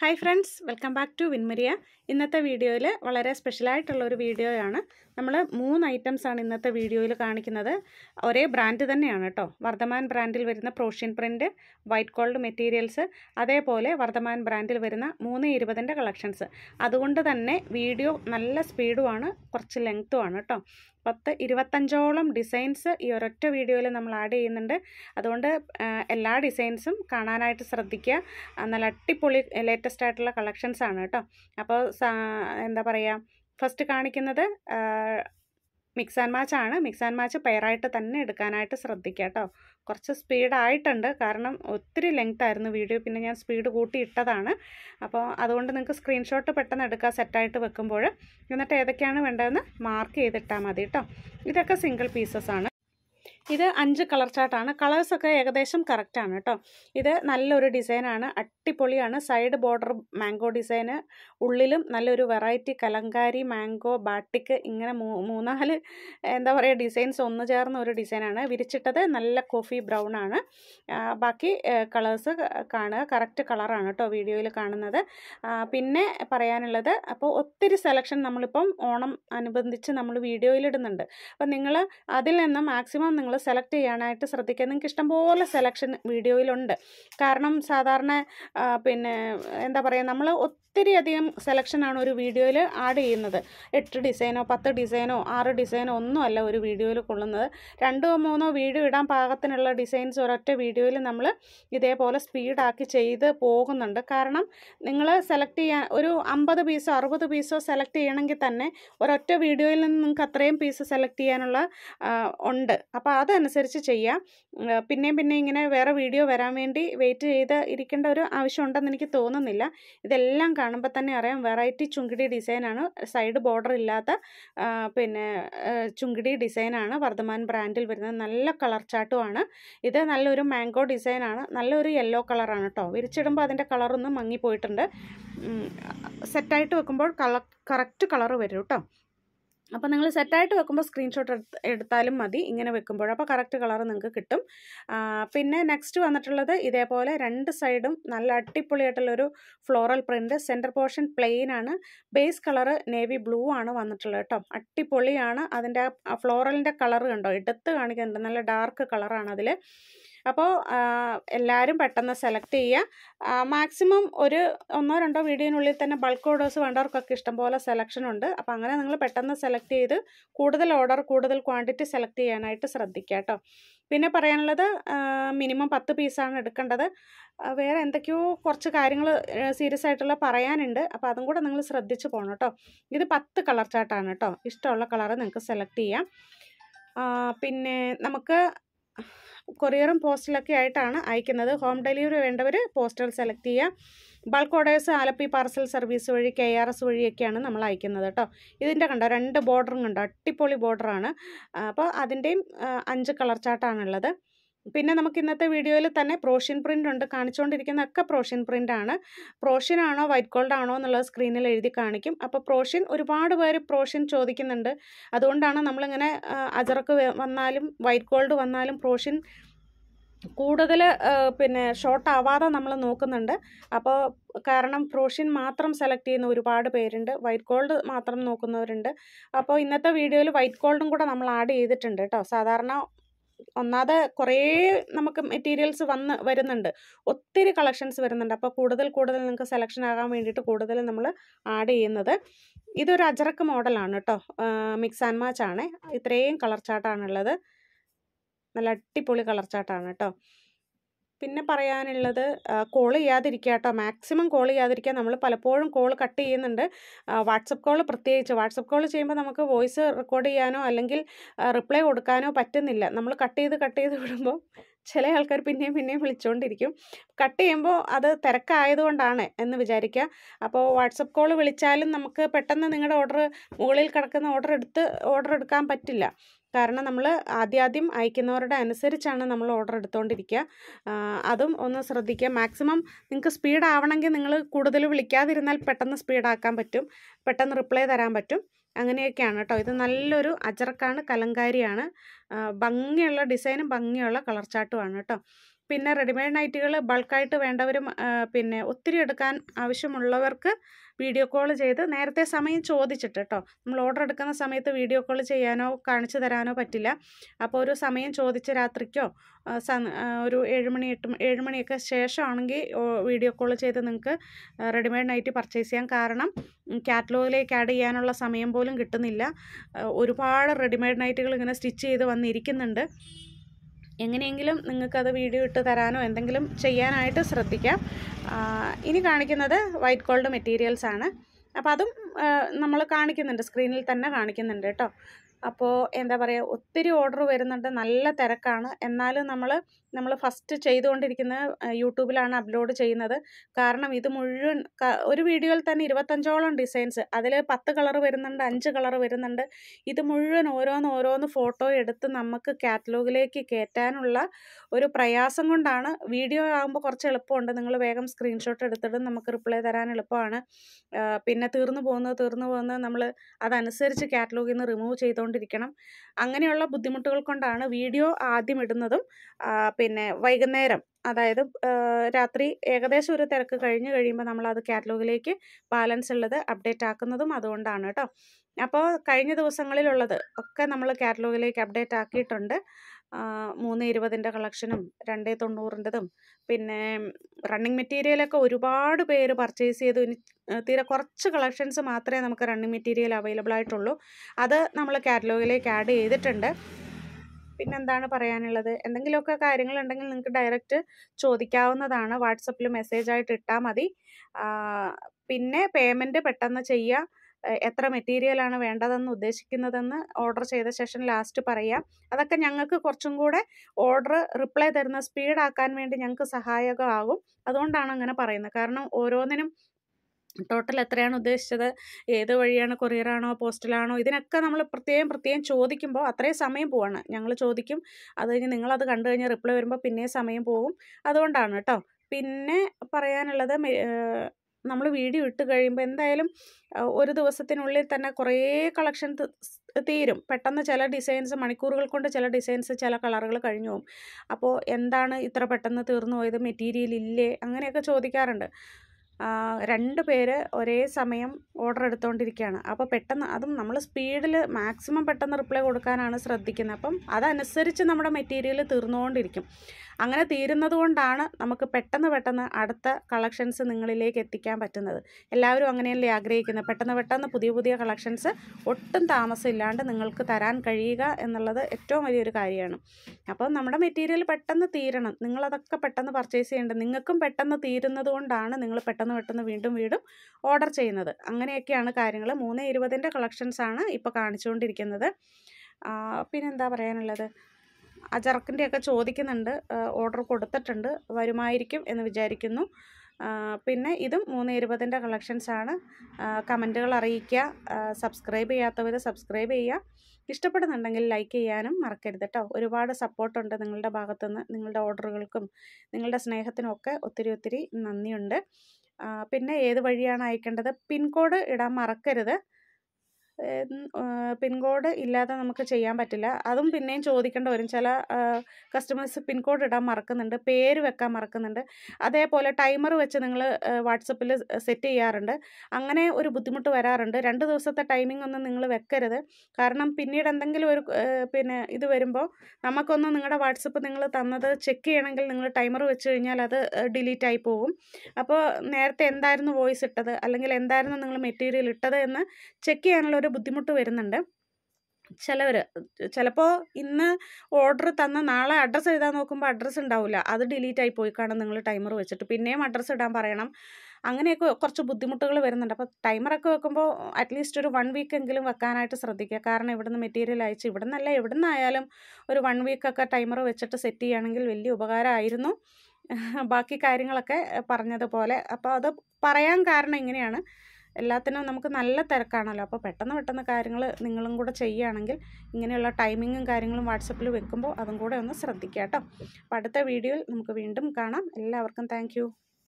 hi friends welcome back to Vinmaria ഇന്നത്തെ വീഡിയോയിൽ വളരെ സ്പെഷ്യലായിട്ടുള്ള ഒരു വീഡിയോയാണ് നമ്മൾ മൂന്ന് ഐറ്റംസാണ് ഇന്നത്തെ വീഡിയോയിൽ കാണിക്കുന്നത് ഒരേ ബ്രാൻഡ് തന്നെയാണ് കേട്ടോ വർദ്ധമാൻ ബ്രാൻഡിൽ വരുന്ന പ്രോഷ്യൻ പ്രിൻറ്റ് വൈറ്റ് ഗോൾഡ് മെറ്റീരിയൽസ് അതേപോലെ വർദ്ധമാൻ ബ്രാൻഡിൽ വരുന്ന മൂന്ന് ഇരുപതിൻ്റെ കളക്ഷൻസ് അതുകൊണ്ട് തന്നെ വീഡിയോ നല്ല സ്പീഡുമാണ് കുറച്ച് ലെങ്ത്തുമാണ് കേട്ടോ പത്ത് ഇരുപത്തഞ്ചോളം ഡിസൈൻസ് ഈ ഒരൊറ്റ വീഡിയോയിൽ നമ്മൾ ആഡ് ചെയ്യുന്നുണ്ട് അതുകൊണ്ട് എല്ലാ ഡിസൈൻസും കാണാനായിട്ട് ശ്രദ്ധിക്കുക നല്ല അട്ടിപ്പൊളി ലേറ്റസ്റ്റ് ആയിട്ടുള്ള കളക്ഷൻസാണ് കേട്ടോ അപ്പോൾ എന്താ പറയുക ഫസ്റ്റ് കാണിക്കുന്നത് മിക്സ് ആൻഡ് മാച്ച് ആണ് മിക്സ് ആൻഡ് മാച്ച് പെയറായിട്ട് തന്നെ എടുക്കാനായിട്ട് ശ്രദ്ധിക്കുക കേട്ടോ കുറച്ച് സ്പീഡായിട്ടുണ്ട് കാരണം ഒത്തിരി ലെങ്ത് ആയിരുന്നു വീഡിയോ പിന്നെ ഞാൻ സ്പീഡ് കൂട്ടി ഇട്ടതാണ് അപ്പോൾ അതുകൊണ്ട് നിങ്ങൾക്ക് സ്ക്രീൻഷോട്ട് പെട്ടെന്ന് എടുക്കുക സെറ്റായിട്ട് വെക്കുമ്പോൾ എന്നിട്ട് ഏതൊക്കെയാണ് വേണ്ടതെന്ന് മാർക്ക് ചെയ്തിട്ടാൽ മതി കേട്ടോ ഇതൊക്കെ സിംഗിൾ പീസസ് ആണ് ഇത് അഞ്ച് കളർ ചാർട്ടാണ് കളേഴ്സൊക്കെ ഏകദേശം കറക്റ്റാണ് കേട്ടോ ഇത് നല്ലൊരു ഡിസൈനാണ് അട്ടിപ്പൊളിയാണ് സൈഡ് ബോർഡർ മാംഗോ ഡിസൈന് ഉള്ളിലും നല്ലൊരു വെറൈറ്റി കലങ്കാരി മാംഗോ ബാട്ടിക്ക് ഇങ്ങനെ മൂന്നാല് എന്താ പറയുക ഡിസൈൻസ് ഒന്ന് ചേർന്ന ഒരു ഡിസൈനാണ് വിരിച്ചിട്ടത് നല്ല കോഫി ബ്രൗൺ ആണ് ബാക്കി കളേഴ്സ് കാണുക കറക്റ്റ് കളറാണ് കേട്ടോ വീഡിയോയിൽ കാണുന്നത് പിന്നെ പറയാനുള്ളത് അപ്പോൾ ഒത്തിരി സെലക്ഷൻ നമ്മളിപ്പം ഓണം അനുബന്ധിച്ച് നമ്മൾ വീഡിയോയിലിടുന്നുണ്ട് അപ്പം നിങ്ങൾ അതിൽ നിന്ന് മാക്സിമം നിങ്ങൾ സെലക്ട് ചെയ്യാനായിട്ട് ശ്രദ്ധിക്കുക നിങ്ങൾക്ക് ഇഷ്ടംപോലെ സെലക്ഷൻ വീഡിയോയിലുണ്ട് കാരണം സാധാരണ പിന്നെ എന്താ പറയുക നമ്മൾ ഒത്തിരി അധികം സെലക്ഷനാണ് ഒരു വീഡിയോയിൽ ആഡ് ചെയ്യുന്നത് എട്ട് ഡിസൈനോ പത്ത് ഡിസൈനോ ആറ് ഡിസൈനോ ഒന്നുമല്ല ഒരു വീഡിയോയിൽ കൊള്ളുന്നത് രണ്ടോ മൂന്നോ വീഡിയോ ഇടാൻ പാകത്തിനുള്ള ഡിസൈൻസ് ഒരൊറ്റ വീഡിയോയിൽ നമ്മൾ ഇതേപോലെ സ്പീഡാക്കി ചെയ്ത് പോകുന്നുണ്ട് കാരണം നിങ്ങൾ സെലക്ട് ചെയ്യാൻ ഒരു അമ്പത് പീസോ അറുപത് പീസോ സെലക്ട് ചെയ്യണമെങ്കിൽ തന്നെ ഒരൊറ്റ വീഡിയോയിൽ നിന്ന് നിങ്ങൾക്ക് അത്രയും പീസ് സെലക്ട് ചെയ്യാനുള്ള ഉണ്ട് അപ്പോൾ ആ അതനുസരിച്ച് ചെയ്യാം പിന്നെയും പിന്നെ ഇങ്ങനെ വേറെ വീഡിയോ വരാൻ വേണ്ടി വെയിറ്റ് ചെയ്ത് ഇരിക്കേണ്ട ഒരു ആവശ്യമുണ്ടെന്ന് എനിക്ക് തോന്നുന്നില്ല ഇതെല്ലാം കാണുമ്പോൾ തന്നെ അറിയാം വെറൈറ്റി ചുങ്കിടി ഡിസൈനാണ് സൈഡ് ബോർഡർ ഇല്ലാത്ത പിന്നെ ചുങ്കിടി ഡിസൈനാണ് വർദ്ധമാൻ ബ്രാൻഡിൽ വരുന്നത് നല്ല കളർ ചാട്ടുമാണ് ഇത് നല്ലൊരു മാംഗോ ഡിസൈനാണ് നല്ലൊരു യെല്ലോ കളറാണ് കേട്ടോ വിരിച്ചിടുമ്പോൾ അതിൻ്റെ കളറൊന്നും മങ്ങിപ്പോയിട്ടുണ്ട് സെറ്റായിട്ട് വെക്കുമ്പോൾ കളർ കറക്റ്റ് കളർ വരും കേട്ടോ അപ്പോൾ നിങ്ങൾ സെറ്റായിട്ട് വെക്കുമ്പോൾ സ്ക്രീൻഷോട്ട് എടുത്താലും മതി ഇങ്ങനെ വെക്കുമ്പോൾ അപ്പോൾ കറക്റ്റ് കളർ നിങ്ങൾക്ക് കിട്ടും പിന്നെ നെക്സ്റ്റ് വന്നിട്ടുള്ളത് ഇതേപോലെ രണ്ട് സൈഡും നല്ല അടിപൊളിയായിട്ടുള്ളൊരു floral print center portion plain ആണ് ബേസ് കളർ നേവി ബ്ലൂ ആണ് വന്നിട്ടുള്ളത് കേട്ടോ അട്ടിപ്പൊളിയാണ് അതിൻ്റെ ഫ്ലോറലിൻ്റെ കളർ കണ്ടോ എടുത്ത് കാണിക്കുന്നുണ്ട് നല്ല ഡാർക്ക് കളറാണ് അതിൽ അപ്പോൾ എല്ലാവരും പെട്ടെന്ന് സെലക്ട് ചെയ്യുക മാക്സിമം ഒരു ഒന്നോ രണ്ടോ വീഡിയോനുള്ളിൽ തന്നെ ബൾക്ക് ഓർഡേഴ്സ് വേണ്ടവർക്കൊക്കെ ഇഷ്ടംപോലെ സെലക്ഷൻ ഉണ്ട് അപ്പോൾ അങ്ങനെ നിങ്ങൾ പെട്ടെന്ന് സെലക്ട് ചെയ്ത് കൂടുതൽ ഓർഡർ കൂടുതൽ ക്വാണ്ടിറ്റി സെലക്ട് ചെയ്യാനായിട്ട് ശ്രദ്ധിക്കുക കേട്ടോ പിന്നെ പറയാനുള്ളത് മിനിമം പത്ത് പീസാണ് എടുക്കേണ്ടത് വേറെ എന്തൊക്കെയോ കുറച്ച് കാര്യങ്ങൾ സീരിയസ് ആയിട്ടുള്ള പറയാനുണ്ട് അപ്പോൾ അതും കൂടെ നിങ്ങൾ ശ്രദ്ധിച്ച് പോകണം കേട്ടോ ഇത് പത്ത് കളർ ചാർട്ടാണ് കേട്ടോ ഇഷ്ടമുള്ള കളർ നിങ്ങൾക്ക് സെലക്ട് ചെയ്യാം പിന്നെ നമുക്ക് കൊറിയറും പോസ്റ്റലൊക്കെ ആയിട്ടാണ് അയക്കുന്നത് ഹോം ഡെലിവറി വേണ്ടവർ പോസ്റ്റൽ സെലക്ട് ചെയ്യുക bulk orders Alleppey parcel service വഴി കെ ആർ എസ് വഴിയൊക്കെയാണ് നമ്മൾ അയക്കുന്നത് കേട്ടോ ഇതിൻ്റെ കണ്ടോ രണ്ട് ബോർഡറും കണ്ടോ അട്ടിപ്പൊളി ബോർഡറാണ് അപ്പോൾ അതിൻ്റെയും അഞ്ച് കളർ ചാർട്ടാണുള്ളത് പിന്നെ നമുക്ക് ഇന്നത്തെ വീഡിയോയിൽ തന്നെ പ്രോഷ്യൻ പ്രിൻ്റ് ഉണ്ട് കാണിച്ചുകൊണ്ടിരിക്കുന്ന ഒക്കെ പ്രോഷ്യൻ ആണ് പ്രോഷ്യൻ ആണോ വൈറ്റ് ഗോൾഡ് ആണോ എന്നുള്ളത് സ്ക്രീനിൽ എഴുതി കാണിക്കും അപ്പോൾ പ്രോഷ്യൻ ഒരുപാട് പേര് പ്രോഷ്യൻ ചോദിക്കുന്നുണ്ട് അതുകൊണ്ടാണ് നമ്മളിങ്ങനെ അജറക്ക് വന്നാലും വൈറ്റ് ഗോൾഡ് വന്നാലും പ്രോഷ്യൻ കൂടുതൽ പിന്നെ ഷോർട്ട് ആവാതെ നമ്മൾ നോക്കുന്നുണ്ട് അപ്പോൾ കാരണം പ്രോഷ്യൻ മാത്രം സെലക്ട് ചെയ്യുന്ന ഒരുപാട് പേരുണ്ട് വൈറ്റ് ഗോൾഡ് മാത്രം നോക്കുന്നവരുണ്ട് അപ്പോൾ ഇന്നത്തെ വീഡിയോയിൽ വൈറ്റ് ഗോൾഡും കൂടെ നമ്മൾ ആഡ് ചെയ്തിട്ടുണ്ട് കേട്ടോ സാധാരണ ഒന്നാതെ കുറേ നമുക്ക് മെറ്റീരിയൽസ് വന്ന് വരുന്നുണ്ട് ഒത്തിരി കളക്ഷൻസ് വരുന്നുണ്ട് അപ്പോൾ കൂടുതൽ കൂടുതൽ നിങ്ങൾക്ക് സെലക്ഷൻ ആകാൻ വേണ്ടിയിട്ട് കൂടുതൽ നമ്മൾ ആഡ് ചെയ്യുന്നത് ഇതൊരു അജറക്ക് മോഡലാണ് കേട്ടോ മിക്സ് ആൻഡ് മാച്ച് ആണ് ഇത്രയും കളർ ചാട്ടാണുള്ളത് നല്ല അടിപൊളി കളർ ചാട്ടാണ് കേട്ടോ പിന്നെ പറയാനുള്ളത് കോൾ ചെയ്യാതിരിക്കുക കേട്ടോ മാക്സിമം കോൾ ചെയ്യാതിരിക്കുക നമ്മൾ പലപ്പോഴും കോൾ കട്ട് ചെയ്യുന്നുണ്ട് വാട്സപ്പ് കോൾ പ്രത്യേകിച്ച് വാട്സപ്പ് കോൾ ചെയ്യുമ്പോൾ നമുക്ക് വോയിസ് റെക്കോർഡ് ചെയ്യാനോ അല്ലെങ്കിൽ റിപ്ലൈ കൊടുക്കാനോ പറ്റുന്നില്ല നമ്മൾ കട്ട് ചെയ്ത് കട്ട് ചെയ്ത് വിടുമ്പോൾ ചില ആൾക്കാർ പിന്നെയും പിന്നെയും വിളിച്ചുകൊണ്ടിരിക്കും കട്ട് ചെയ്യുമ്പോൾ അത് തിരക്കായതുകൊണ്ടാണ് എന്ന് വിചാരിക്കുക അപ്പോൾ വാട്സപ്പ് കോൾ വിളിച്ചാലും നമുക്ക് പെട്ടെന്ന് നിങ്ങളുടെ ഓർഡർ മുകളിൽ കിടക്കുന്ന ഓർഡർ എടുത്ത് ഓർഡർ എടുക്കാൻ പറ്റില്ല കാരണം നമ്മൾ ആദ്യാദ്യം അയക്കുന്നവരുടെ അനുസരിച്ചാണ് നമ്മൾ ഓർഡർ എടുത്തുകൊണ്ടിരിക്കുക അതും ഒന്ന് ശ്രദ്ധിക്കുക മാക്സിമം നിങ്ങൾക്ക് സ്പീഡ് ആവണമെങ്കിൽ നിങ്ങൾ കൂടുതൽ വിളിക്കാതിരുന്നാൽ പെട്ടെന്ന് സ്പീഡാക്കാൻ പറ്റും പെട്ടെന്ന് റിപ്ലൈ തരാൻ പറ്റും അങ്ങനെയൊക്കെയാണ് കേട്ടോ ഇത് നല്ലൊരു അജറക്കാണ് കലങ്കാരിയാണ് ഭംഗിയുള്ള ഡിസൈനും ഭംഗിയുള്ള കളർ ചാട്ടുമാണ് കേട്ടോ പിന്നെ റെഡിമെയ്ഡ് നൈറ്റുകൾ ബൾക്കായിട്ട് വേണ്ടവരും പിന്നെ ഒത്തിരി എടുക്കാൻ ആവശ്യമുള്ളവർക്ക് വീഡിയോ കോൾ ചെയ്ത് നേരത്തെ സമയം ചോദിച്ചിട്ട് കേട്ടോ നമ്മൾ ഓർഡർ എടുക്കുന്ന സമയത്ത് വീഡിയോ കോൾ ചെയ്യാനോ കാണിച്ചു തരാനോ പറ്റില്ല അപ്പോൾ ഒരു സമയം ചോദിച്ച് രാത്രിക്കോ ഒരു ഏഴുമണി എട്ട് ഏഴുമണിയൊക്കെ ശേഷമാണെങ്കിൽ വീഡിയോ കോൾ ചെയ്ത് നിങ്ങൾക്ക് റെഡിമെയ്ഡ് നൈറ്റ് പർച്ചേസ് ചെയ്യാൻ കാരണം കാറ്റലോഗിലേക്ക് ആഡ് ചെയ്യാനുള്ള സമയം പോലും കിട്ടുന്നില്ല ഒരുപാട് റെഡിമെയ്ഡ് നൈറ്റുകൾ ഇങ്ങനെ സ്റ്റിച്ച് ചെയ്ത് വന്നിരിക്കുന്നുണ്ട് എങ്ങനെയെങ്കിലും നിങ്ങൾക്കത് വീഡിയോ ഇട്ട് തരാനോ എന്തെങ്കിലും ചെയ്യാനായിട്ട് ശ്രദ്ധിക്കാം ഇനി കാണിക്കുന്നത് വൈറ്റ് ഗോൾഡ് മെറ്റീരിയൽസ് ആണ് അപ്പോൾ അതും നമ്മൾ കാണിക്കുന്നുണ്ട് സ്ക്രീനിൽ തന്നെ കാണിക്കുന്നുണ്ട് കേട്ടോ അപ്പോൾ എന്താ പറയുക ഒത്തിരി ഓർഡർ വരുന്നുണ്ട് നല്ല തിരക്കാണ് എന്നാലും നമ്മൾ നമ്മൾ ഫസ്റ്റ് ചെയ്തുകൊണ്ടിരിക്കുന്ന യൂട്യൂബിലാണ് അപ്ലോഡ് ചെയ്യുന്നത് കാരണം ഇത് മുഴുവൻ ഒരു വീഡിയോയിൽ തന്നെ ഇരുപത്തഞ്ചോളം ഡിസൈൻസ് അതിൽ പത്ത് കളർ വരുന്നുണ്ട് അഞ്ച് കളർ വരുന്നുണ്ട് ഇത് മുഴുവൻ ഓരോന്ന് ഓരോന്ന് ഫോട്ടോ എടുത്ത് നമുക്ക് കാറ്റലോഗിലേക്ക് കയറ്റാനുള്ള ഒരു പ്രയാസം കൊണ്ടാണ് വീഡിയോ ആകുമ്പോൾ കുറച്ച് എളുപ്പമുണ്ട് നിങ്ങൾ വേഗം സ്ക്രീൻഷോട്ട് എടുത്തിട്ട് നമുക്ക് റിപ്ലൈ തരാൻ എളുപ്പമാണ് പിന്നെ തീർന്നു പോകുന്നത് തീർന്നു പോകുന്നത് നമ്മൾ അതനുസരിച്ച് കാറ്റലോഗിൽ നിന്ന് റിമൂവ് ചെയ്തുകൊണ്ട് ചെയ്തുകൊണ്ടിരിക്കണം അങ്ങനെയുള്ള ബുദ്ധിമുട്ടുകൾ കൊണ്ടാണ് വീഡിയോ ആദ്യം ഇടുന്നതും പിന്നെ വൈകുന്നേരം അതായത് രാത്രി ഏകദേശം ഒരു തിരക്ക് കഴിഞ്ഞ് കഴിയുമ്പോൾ നമ്മൾ അത് കാറ്റലോഗിലേക്ക് ബാലൻസ് ഉള്ളത് അപ്ഡേറ്റ് ആക്കുന്നതും അതുകൊണ്ടാണ് കേട്ടോ അപ്പോൾ കഴിഞ്ഞ ദിവസങ്ങളിലുള്ളത് ഒക്കെ നമ്മൾ കാറ്റലോഗിലേക്ക് അപ്ഡേറ്റ് ആക്കിയിട്ടുണ്ട് മൂന്ന് ഇരുപതിൻ്റെ കളക്ഷനും രണ്ട് തൊണ്ണൂറിൻ്റെതും പിന്നെ റണ്ണിങ് മെറ്റീരിയലൊക്കെ ഒരുപാട് പേര് പർച്ചേസ് ചെയ്തു തീരെ കുറച്ച് കളക്ഷൻസ് മാത്രമേ നമുക്ക് റണ്ണിങ് മെറ്റീരിയൽ അവൈലബിൾ ആയിട്ടുള്ളൂ അത് നമ്മൾ കാറ്റലോഗിലേക്ക് ആഡ് ചെയ്തിട്ടുണ്ട് പിന്നെന്താണ് പറയാനുള്ളത് എന്തെങ്കിലുമൊക്കെ കാര്യങ്ങളുണ്ടെങ്കിൽ നിങ്ങൾക്ക് ഡയറക്റ്റ് ചോദിക്കാവുന്നതാണ് വാട്സപ്പിൽ മെസ്സേജായിട്ട് ഇട്ടാൽ മതി പിന്നെ പേയ്മെൻറ്റ് പെട്ടെന്ന് ചെയ്യുക എത്ര മെറ്റീരിയലാണ് വേണ്ടതെന്ന് ഉദ്ദേശിക്കുന്നതെന്ന് ഓർഡർ ചെയ്ത ശേഷം ലാസ്റ്റ് പറയാം അതൊക്കെ ഞങ്ങൾക്ക് കുറച്ചും കൂടെ ഓർഡർ റിപ്ലൈ തരുന്ന സ്പീഡാക്കാൻ വേണ്ടി ഞങ്ങൾക്ക് സഹായകമാകും അതുകൊണ്ടാണ് അങ്ങനെ പറയുന്നത് കാരണം ഓരോന്നിനും ടോട്ടൽ എത്രയാണ് ഉദ്ദേശിച്ചത് ഏത് വഴിയാണ് കൊറിയറാണോ പോസ്റ്റിലാണോ ഇതിനൊക്കെ നമ്മൾ പ്രത്യേകം പ്രത്യേകം ചോദിക്കുമ്പോൾ അത്രയും സമയം പോവാണ് ഞങ്ങൾ ചോദിക്കും അത് കഴിഞ്ഞ് നിങ്ങളത് കണ്ടു കഴിഞ്ഞാൽ റിപ്ലൈ വരുമ്പോൾ പിന്നെയും സമയം പോവും അതുകൊണ്ടാണ് കേട്ടോ പിന്നെ പറയാനുള്ളത് നമ്മൾ വീഡിയോ ഇട്ട് കഴിയുമ്പോൾ എന്തായാലും ഒരു ദിവസത്തിനുള്ളിൽ തന്നെ കുറേ കളക്ഷൻ തീരും പെട്ടെന്ന് ചില ഡിസൈൻസ് മണിക്കൂറുകൾ കൊണ്ട് ചില ഡിസൈൻസ് ചില കളറുകൾ കഴിഞ്ഞു പോകും അപ്പോൾ എന്താണ് ഇത്ര പെട്ടെന്ന് തീർന്നു പോയത് മെറ്റീരിയൽ ഇല്ലേ അങ്ങനെയൊക്കെ ചോദിക്കാറുണ്ട് രണ്ട് പേര് ഒരേ സമയം ഓർഡർ എടുത്തുകൊണ്ടിരിക്കുകയാണ് അപ്പോൾ പെട്ടെന്ന് അതും നമ്മൾ സ്പീഡിൽ മാക്സിമം പെട്ടെന്ന് റിപ്ലൈ കൊടുക്കാനാണ് ശ്രദ്ധിക്കുന്നത് അപ്പം അതനുസരിച്ച് നമ്മുടെ മെറ്റീരിയൽ തീർന്നുകൊണ്ടിരിക്കും അങ്ങനെ തീരുന്നതുകൊണ്ടാണ് നമുക്ക് പെട്ടെന്ന് പെട്ടെന്ന് അടുത്ത കളക്ഷൻസ് നിങ്ങളിലേക്ക് എത്തിക്കാൻ പറ്റുന്നത് എല്ലാവരും അങ്ങനെയല്ലേ ആഗ്രഹിക്കുന്നത് പെട്ടെന്ന് പെട്ടെന്ന് പുതിയ പുതിയ കളക്ഷൻസ് ഒട്ടും താമസമില്ലാണ്ട് നിങ്ങൾക്ക് തരാൻ കഴിയുക എന്നുള്ളത് ഏറ്റവും വലിയൊരു കാര്യമാണ് അപ്പോൾ നമ്മുടെ മെറ്റീരിയൽ പെട്ടെന്ന് തീരണം നിങ്ങളതൊക്കെ പെട്ടെന്ന് പർച്ചേസ് ചെയ്യേണ്ടത് നിങ്ങൾക്കും പെട്ടെന്ന് തീരുന്നതുകൊണ്ടാണ് നിങ്ങൾ പെട്ടെന്ന് പെട്ടെന്ന് പെട്ടെന്ന് വീണ്ടും വീണ്ടും ഓർഡർ ചെയ്യുന്നത് അങ്ങനെയൊക്കെയാണ് കാര്യങ്ങൾ മൂന്ന് ഇരുപതിൻ്റെ കളക്ഷൻസാണ് ഇപ്പോൾ കാണിച്ചുകൊണ്ടിരിക്കുന്നത് പിന്നെന്താ പറയാനുള്ളത് അജറക്കിൻ്റെയൊക്കെ ചോദിക്കുന്നുണ്ട് ഓർഡർ കൊടുത്തിട്ടുണ്ട് വരുമായിരിക്കും എന്ന് വിചാരിക്കുന്നു പിന്നെ ഇതും മൂന്ന് ഇരുപതിൻ്റെ കളക്ഷൻസാണ് കമൻറ്റുകൾ അറിയിക്കുക സബ്സ്ക്രൈബ് ചെയ്യാത്തവർ സബ്സ്ക്രൈബ് ചെയ്യുക ഇഷ്ടപ്പെടുന്നുണ്ടെങ്കിൽ ലൈക്ക് ചെയ്യാനും മറക്കരുത് കേട്ടോ ഒരുപാട് സപ്പോർട്ടുണ്ട് നിങ്ങളുടെ ഭാഗത്തുനിന്ന് നിങ്ങളുടെ ഓർഡറുകൾക്കും നിങ്ങളുടെ സ്നേഹത്തിനും ഒക്കെ ഒത്തിരി ഒത്തിരി നന്ദിയുണ്ട് പിന്നെ ഏത് വഴിയാണ് അയക്കേണ്ടത് പിൻകോഡ് ഇടാൻ മറക്കരുത് പിൻകോഡ് ഇല്ലാതെ നമുക്ക് ചെയ്യാൻ പറ്റില്ല അതും പിന്നെയും ചോദിക്കേണ്ടി വരും ചില കസ്റ്റമേഴ്സ് പിൻകോഡ് ഇടാൻ മറക്കുന്നുണ്ട് പേര് വെക്കാൻ മറക്കുന്നുണ്ട് അതേപോലെ ടൈമർ വെച്ച് നിങ്ങൾ വാട്സപ്പിൽ സെറ്റ് ചെയ്യാറുണ്ട് അങ്ങനെ ഒരു ബുദ്ധിമുട്ട് വരാറുണ്ട് രണ്ട് ദിവസത്തെ ടൈമിംഗ് ഒന്നും നിങ്ങൾ വെക്കരുത് കാരണം പിന്നീട് എന്തെങ്കിലും ഒരു പിന്നെ ഇത് വരുമ്പോൾ നമുക്കൊന്ന് നിങ്ങളുടെ വാട്സപ്പ് നിങ്ങൾ തന്നത് ചെക്ക് ചെയ്യണമെങ്കിൽ നിങ്ങൾ ടൈമർ വെച്ച് കഴിഞ്ഞാൽ അത് ഡിലീറ്റ് ആയി പോകും അപ്പോൾ നേരത്തെ എന്തായിരുന്നു വോയിസ് ഇട്ടത് അല്ലെങ്കിൽ എന്തായിരുന്നു നിങ്ങൾ മെറ്റീരിയൽ ഇട്ടത് എന്ന് ചെക്ക് ചെയ്യാനുള്ള ഒരു ബുദ്ധിമുട്ട് വരുന്നുണ്ട് ചിലവർ ചിലപ്പോൾ ഇന്ന് ഓർഡർ തന്ന നാളെ അഡ്രസ്സ് എഴുതാൻ നോക്കുമ്പോൾ അഡ്രസ്സ് ഉണ്ടാവില്ല അത് ഡിലീറ്റ് ആയി പോയി കാണും നിങ്ങൾ ടൈമർ വെച്ചിട്ട് പിന്നെയും അഡ്രസ്സ് ഇടാൻ പറയണം അങ്ങനെയൊക്കെ കുറച്ച് ബുദ്ധിമുട്ടുകൾ വരുന്നുണ്ട് അപ്പോൾ ടൈമറൊക്കെ വെക്കുമ്പോൾ അറ്റ്ലീസ്റ്റ് ഒരു വൺ വീക്ക് എങ്കിലും വെക്കാനായിട്ട് ശ്രദ്ധിക്കുക കാരണം ഇവിടുന്ന് മെറ്റീരിയൽ അയച്ച് എവിടെ നിന്നായാലും ഒരു വൺ വീക്കൊക്കെ ടൈമർ വെച്ചിട്ട് സെറ്റ് ചെയ്യുകയാണെങ്കിൽ വലിയ ഉപകാരമായിരുന്നു ബാക്കി കാര്യങ്ങളൊക്കെ പറഞ്ഞതുപോലെ അപ്പോൾ അത് പറയാൻ കാരണം ഇങ്ങനെയാണ് എല്ലാത്തിനും നമുക്ക് നല്ല തിരക്കാണല്ലോ അപ്പോൾ പെട്ടെന്ന് പെട്ടെന്ന് കാര്യങ്ങൾ നിങ്ങളും കൂടെ ചെയ്യുകയാണെങ്കിൽ ഇങ്ങനെയുള്ള ടൈമിങ്ങും കാര്യങ്ങളും വാട്സപ്പിൽ വെക്കുമ്പോൾ അതും കൂടെ ഒന്ന് ശ്രദ്ധിക്കുക കേട്ടോ അപ്പോൾ അടുത്ത വീഡിയോയിൽ നമുക്ക് വീണ്ടും കാണാം എല്ലാവർക്കും താങ്ക്